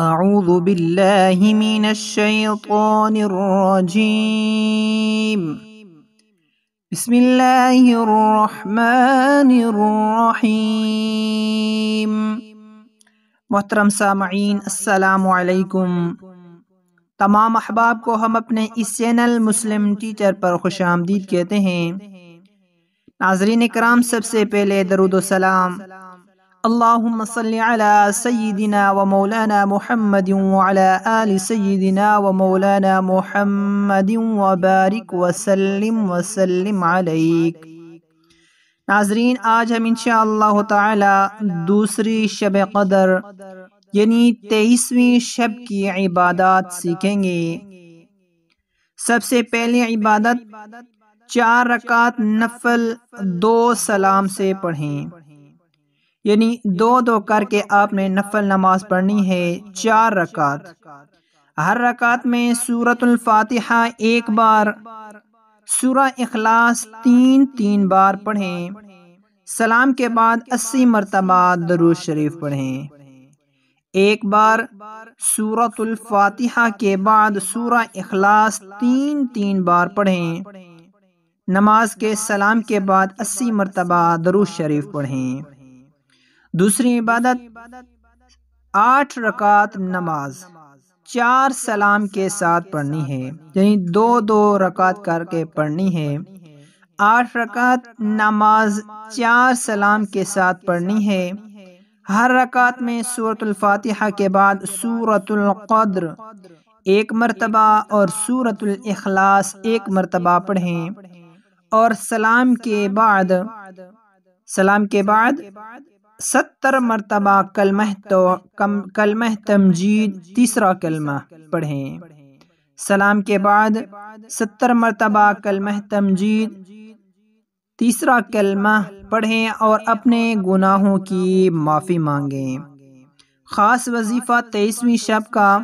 اعوذ باللہ من الشیطان الرجیم بسم اللہ الرحمن الرحیم محترم سامعین السلام علیکم تمام احباب کو ہم اپنے اس چینل مسلم ٹیچر پر خوش آمدید کہتے ہیں ناظرین کرام سب سے پہلے درود و سلام على و مولانا محمد آل محمد وبارك وسلم ناظرین آج ہم تعالی دوسری شب قدر یعنی تیسویں شب کی عبادات سیکھیں گے سب سے پہلے عبادت چار رکعت نفل دو سلام سے پڑھیں یعنی دو دو کر کے آپ نے نفل نماز پڑھنی ہے چار رکعت ہر رکعت میں سورت الفاتحہ ایک بار سورہ اخلاص تین تین بار پڑھیں سلام کے بعد اسی مرتبہ درود شریف پڑھیں ایک بار سورت الفاتحہ کے بعد سورہ اخلاص تین تین بار پڑھیں نماز کے سلام کے بعد اسی مرتبہ درود شریف پڑھیں دوسری عبادت آٹھ رکعت نماز چار سلام کے ساتھ پڑھنی ہے یعنی دو دو رکعت کر کے پڑھنی ہے آٹھ رکعت نماز چار سلام کے ساتھ پڑھنی ہے ہر رکعت میں سورت الفاتحہ کے بعد سورت القدر ایک مرتبہ اور سورت الاخلاص ایک مرتبہ پڑھیں اور سلام کے بعد سلام کے بعد ستر مرتبہ کلمہ تو کلمہ تمجید تیسرا کلمہ پڑھیں سلام کے بعد ستر مرتبہ کلمہ تمجید تیسرا کلمہ پڑھیں اور اپنے گناہوں کی معافی مانگیں خاص وظیفہ تیسویں شب کا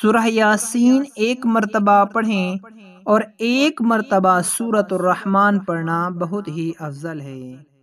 سورہ یاسین ایک مرتبہ پڑھیں اور ایک مرتبہ سورت الرحمن پڑھنا بہت ہی افضل ہے